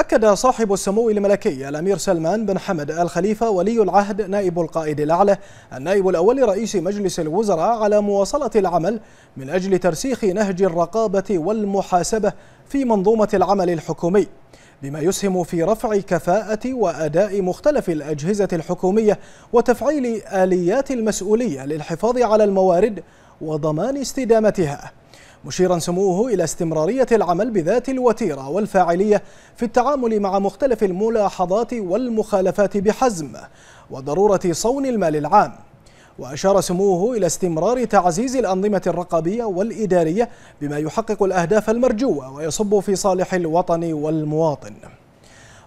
أكد صاحب السمو الملكي الأمير سلمان بن حمد آل خليفة ولي العهد نائب القائد الأعلى النائب الأول رئيس مجلس الوزراء على مواصلة العمل من أجل ترسيخ نهج الرقابة والمحاسبة في منظومة العمل الحكومي بما يسهم في رفع كفاءة وأداء مختلف الأجهزة الحكومية وتفعيل آليات المسؤولية للحفاظ على الموارد وضمان استدامتها مشيرا سموه إلى استمرارية العمل بذات الوتيرة والفاعلية في التعامل مع مختلف الملاحظات والمخالفات بحزم وضرورة صون المال العام وأشار سموه إلى استمرار تعزيز الأنظمة الرقابية والإدارية بما يحقق الأهداف المرجوة ويصب في صالح الوطن والمواطن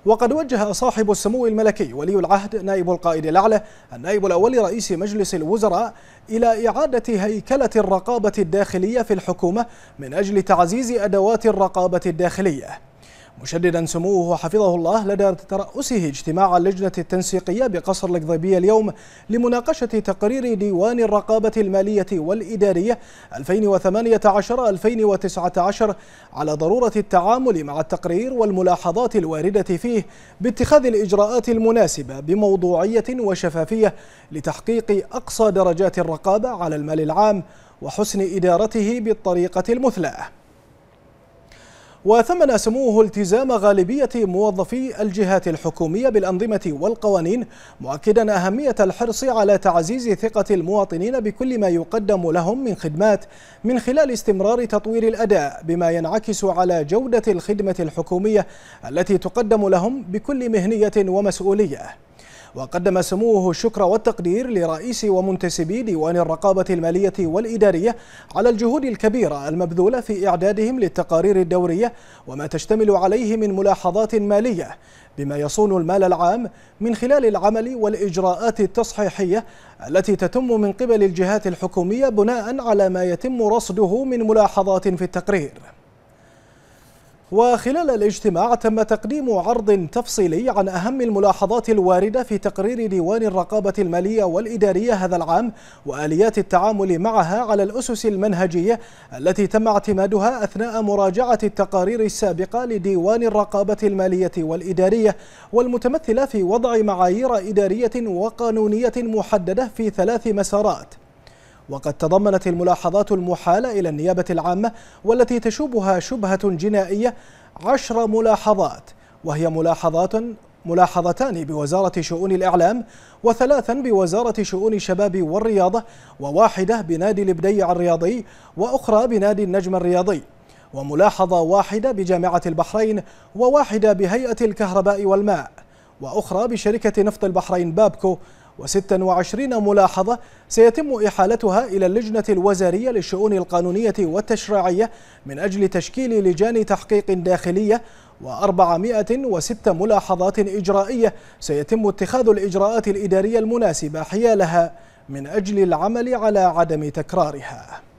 وقد وجه صاحب السمو الملكي ولي العهد نائب القائد الأعلى النائب الأول رئيس مجلس الوزراء إلى إعادة هيكلة الرقابة الداخلية في الحكومة من أجل تعزيز أدوات الرقابة الداخلية مشددا سموه حفظه الله لدى ترأسه اجتماع اللجنة التنسيقية بقصر القضيبية اليوم لمناقشة تقرير ديوان الرقابة المالية والإدارية 2018-2019 على ضرورة التعامل مع التقرير والملاحظات الواردة فيه باتخاذ الإجراءات المناسبة بموضوعية وشفافية لتحقيق أقصى درجات الرقابة على المال العام وحسن إدارته بالطريقة المثلى وثمن سموه التزام غالبية موظفي الجهات الحكومية بالأنظمة والقوانين مؤكدا أهمية الحرص على تعزيز ثقة المواطنين بكل ما يقدم لهم من خدمات من خلال استمرار تطوير الأداء بما ينعكس على جودة الخدمة الحكومية التي تقدم لهم بكل مهنية ومسؤولية وقدم سموه الشكر والتقدير لرئيس ومنتسبي ديوان الرقابة المالية والإدارية على الجهود الكبيرة المبذولة في إعدادهم للتقارير الدورية وما تشتمل عليه من ملاحظات مالية بما يصون المال العام من خلال العمل والإجراءات التصحيحية التي تتم من قبل الجهات الحكومية بناء على ما يتم رصده من ملاحظات في التقرير وخلال الاجتماع تم تقديم عرض تفصيلي عن أهم الملاحظات الواردة في تقرير ديوان الرقابة المالية والإدارية هذا العام وآليات التعامل معها على الأسس المنهجية التي تم اعتمادها أثناء مراجعة التقارير السابقة لديوان الرقابة المالية والإدارية والمتمثلة في وضع معايير إدارية وقانونية محددة في ثلاث مسارات وقد تضمنت الملاحظات المحالة إلى النيابة العامة والتي تشوبها شبهة جنائية عشر ملاحظات وهي ملاحظات ملاحظتان بوزارة شؤون الإعلام وثلاثا بوزارة شؤون الشباب والرياضة وواحدة بنادي البديع الرياضي وأخرى بنادي النجم الرياضي وملاحظة واحدة بجامعة البحرين وواحدة بهيئة الكهرباء والماء وأخرى بشركة نفط البحرين بابكو و26 ملاحظة سيتم إحالتها إلى اللجنة الوزارية للشؤون القانونية والتشريعية من أجل تشكيل لجان تحقيق داخلية و406 ملاحظات إجرائية سيتم اتخاذ الإجراءات الإدارية المناسبة حيالها من أجل العمل على عدم تكرارها